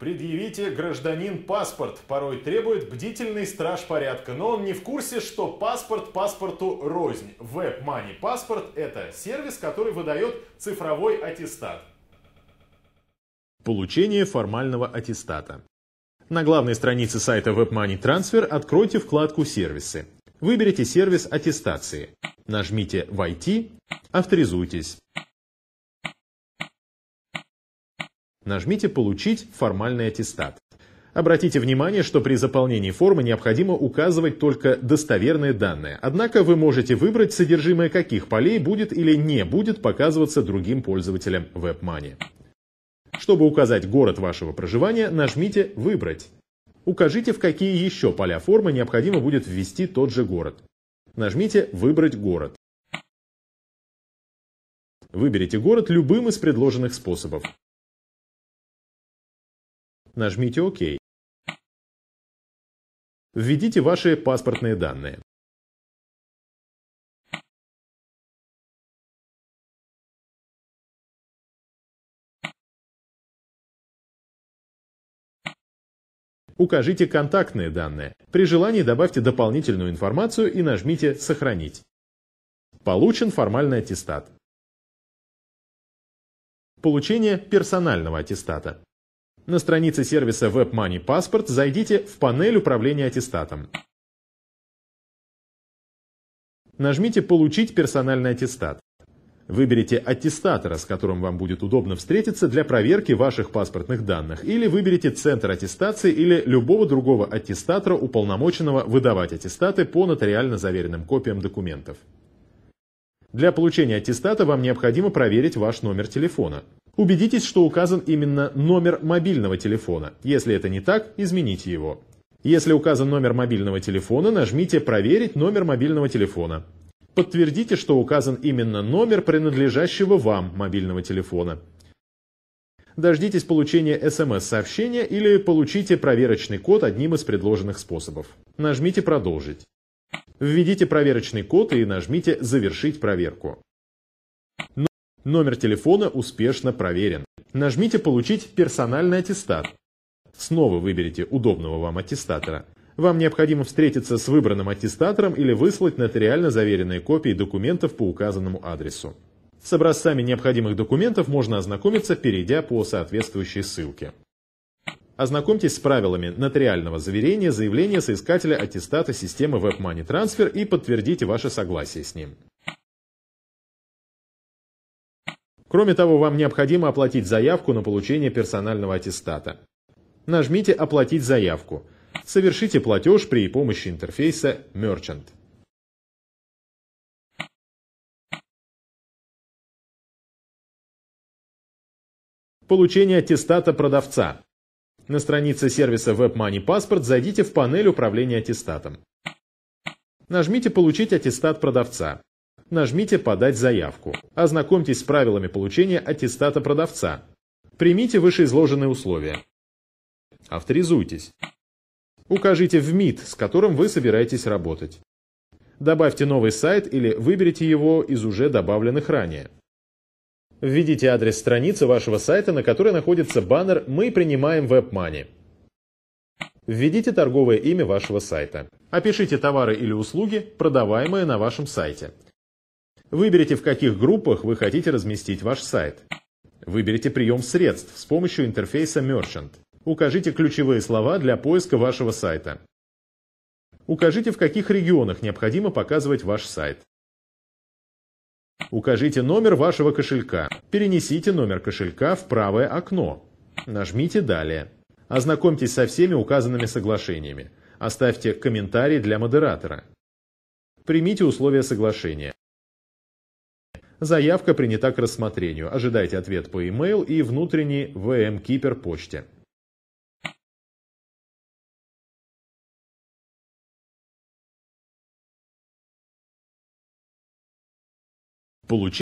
Предъявите, гражданин, паспорт, порой требует бдительный страж порядка, но он не в курсе, что паспорт паспорту рознь. Webmoney паспорт – это сервис, который выдает цифровой аттестат. Получение формального аттестата. На главной странице сайта WebMoney Transfer откройте вкладку «Сервисы». Выберите сервис аттестации. Нажмите «Войти», авторизуйтесь. Нажмите «Получить формальный аттестат». Обратите внимание, что при заполнении формы необходимо указывать только достоверные данные, однако вы можете выбрать содержимое каких полей будет или не будет показываться другим пользователям WebMoney. Чтобы указать город вашего проживания, нажмите «Выбрать». Укажите, в какие еще поля формы необходимо будет ввести тот же город. Нажмите «Выбрать город». Выберите город любым из предложенных способов. Нажмите ОК. Введите ваши паспортные данные. Укажите контактные данные. При желании добавьте дополнительную информацию и нажмите «Сохранить». Получен формальный аттестат. Получение персонального аттестата. На странице сервиса WebMoney Passport зайдите в панель управления аттестатом. Нажмите «Получить персональный аттестат». Выберите аттестатора, с которым вам будет удобно встретиться для проверки ваших паспортных данных, или выберите центр аттестации или любого другого аттестатора, уполномоченного выдавать аттестаты по нотариально заверенным копиям документов. Для получения аттестата вам необходимо проверить ваш номер телефона. Убедитесь, что указан именно номер мобильного телефона. Если это не так, измените его. Если указан номер мобильного телефона, нажмите «Проверить номер мобильного телефона». Подтвердите, что указан именно номер принадлежащего вам мобильного телефона. Дождитесь получения СМС-сообщения или получите проверочный код одним из предложенных способов. Нажмите «Продолжить». Введите проверочный код и нажмите «Завершить проверку». Номер телефона успешно проверен. Нажмите «Получить персональный аттестат». Снова выберите удобного вам аттестатора. Вам необходимо встретиться с выбранным аттестатором или выслать нотариально заверенные копии документов по указанному адресу. С образцами необходимых документов можно ознакомиться, перейдя по соответствующей ссылке. Ознакомьтесь с правилами нотариального заверения заявления соискателя аттестата системы WebMoney Transfer и подтвердите ваше согласие с ним. Кроме того, вам необходимо оплатить заявку на получение персонального аттестата. Нажмите «Оплатить заявку». Совершите платеж при помощи интерфейса Merchant. Получение аттестата продавца. На странице сервиса WebMoney Passport зайдите в панель управления аттестатом. Нажмите «Получить аттестат продавца» нажмите «Подать заявку». Ознакомьтесь с правилами получения аттестата продавца. Примите вышеизложенные условия. Авторизуйтесь. Укажите в МИД, с которым вы собираетесь работать. Добавьте новый сайт или выберите его из уже добавленных ранее. Введите адрес страницы вашего сайта, на которой находится баннер «Мы принимаем WebMoney». Введите торговое имя вашего сайта. Опишите товары или услуги, продаваемые на вашем сайте. Выберите, в каких группах вы хотите разместить ваш сайт. Выберите прием средств с помощью интерфейса Merchant. Укажите ключевые слова для поиска вашего сайта. Укажите, в каких регионах необходимо показывать ваш сайт. Укажите номер вашего кошелька. Перенесите номер кошелька в правое окно. Нажмите «Далее». Ознакомьтесь со всеми указанными соглашениями. Оставьте комментарий для модератора. Примите условия соглашения. Заявка принята к рассмотрению. Ожидайте ответ по e-mail и внутренней Vm Keeper почте. Получить